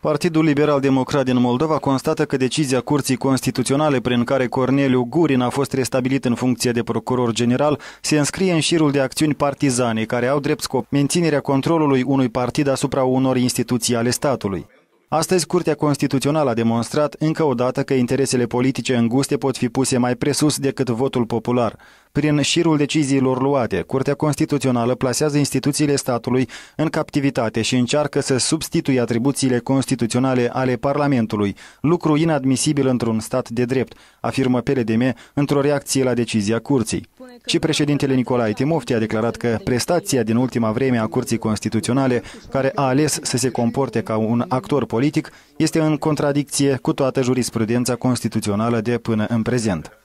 Partidul Liberal Democrat din Moldova constată că decizia Curții Constituționale prin care Corneliu Gurin a fost restabilit în funcție de procuror general se înscrie în șirul de acțiuni partizane care au drept scop menținerea controlului unui partid asupra unor instituții ale statului. Astăzi, Curtea Constituțională a demonstrat încă o dată că interesele politice înguste pot fi puse mai presus decât votul popular. Prin șirul deciziilor luate, Curtea Constituțională plasează instituțiile statului în captivitate și încearcă să substitui atribuțiile constituționale ale Parlamentului, lucru inadmisibil într-un stat de drept, afirmă PLDM într-o reacție la decizia Curții. Și președintele Nicolae Timofti a declarat că prestația din ultima vreme a Curții Constituționale, care a ales să se comporte ca un actor politic, este în contradicție cu toată jurisprudența constituțională de până în prezent.